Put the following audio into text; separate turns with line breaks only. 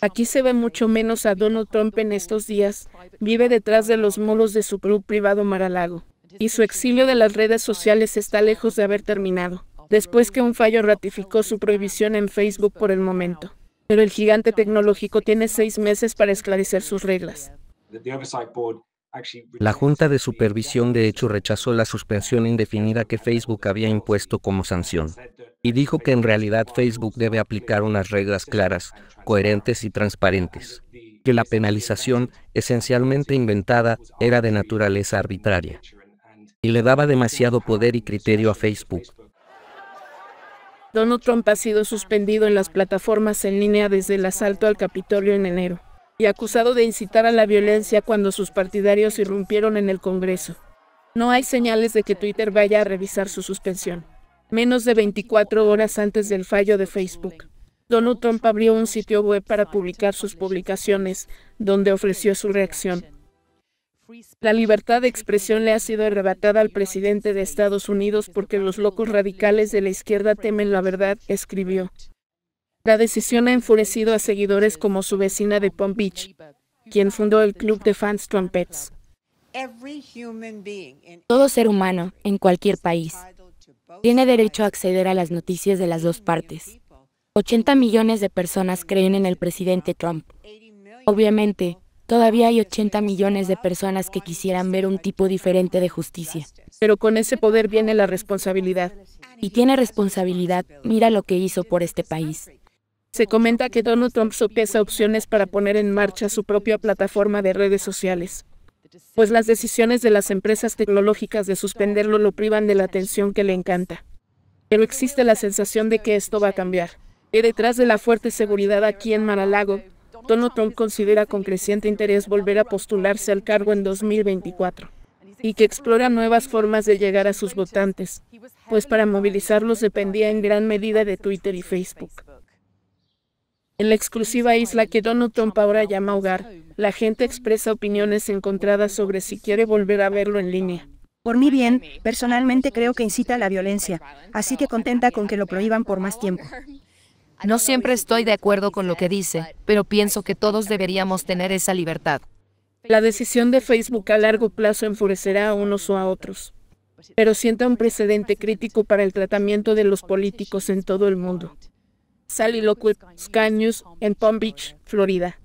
Aquí se ve mucho menos a Donald Trump en estos días. Vive detrás de los muros de su club privado Mar-a-Lago, Y su exilio de las redes sociales está lejos de haber terminado, después que un fallo ratificó su prohibición en Facebook por el momento. Pero el gigante tecnológico tiene seis meses para esclarecer sus reglas.
La Junta de Supervisión de hecho rechazó la suspensión indefinida que Facebook había impuesto como sanción y dijo que en realidad Facebook debe aplicar unas reglas claras, coherentes y transparentes, que la penalización, esencialmente inventada, era de naturaleza arbitraria y le daba demasiado poder y criterio a Facebook.
Donald Trump ha sido suspendido en las plataformas en línea desde el asalto al Capitolio en enero y acusado de incitar a la violencia cuando sus partidarios irrumpieron en el Congreso. No hay señales de que Twitter vaya a revisar su suspensión menos de 24 horas antes del fallo de Facebook. Donald Trump abrió un sitio web para publicar sus publicaciones, donde ofreció su reacción. La libertad de expresión le ha sido arrebatada al presidente de Estados Unidos porque los locos radicales de la izquierda temen la verdad, escribió. La decisión ha enfurecido a seguidores como su vecina de Palm Beach, quien fundó el club de fans Trumpets. Todo ser humano, en cualquier país, tiene derecho a acceder a las noticias de las dos partes. 80 millones de personas creen en el presidente Trump. Obviamente, todavía hay 80 millones de personas que quisieran ver un tipo diferente de justicia. Pero con ese poder viene la responsabilidad. Y tiene responsabilidad, mira lo que hizo por este país. Se comenta que Donald Trump sopesa opciones para poner en marcha su propia plataforma de redes sociales pues las decisiones de las empresas tecnológicas de suspenderlo lo privan de la atención que le encanta. Pero existe la sensación de que esto va a cambiar. Y detrás de la fuerte seguridad aquí en Maralago, Donald Trump considera con creciente interés volver a postularse al cargo en 2024 y que explora nuevas formas de llegar a sus votantes, pues para movilizarlos dependía en gran medida de Twitter y Facebook. En la exclusiva isla que Donald Trump ahora llama hogar, la gente expresa opiniones encontradas sobre si quiere volver a verlo en línea. Por mi bien, personalmente creo que incita a la violencia, así que contenta con que lo prohíban por más tiempo. No siempre estoy de acuerdo con lo que dice, pero pienso que todos deberíamos tener esa libertad. La decisión de Facebook a largo plazo enfurecerá a unos o a otros, pero sienta un precedente crítico para el tratamiento de los políticos en todo el mundo. Sally Lockwood Sky News en Palm Beach, Florida.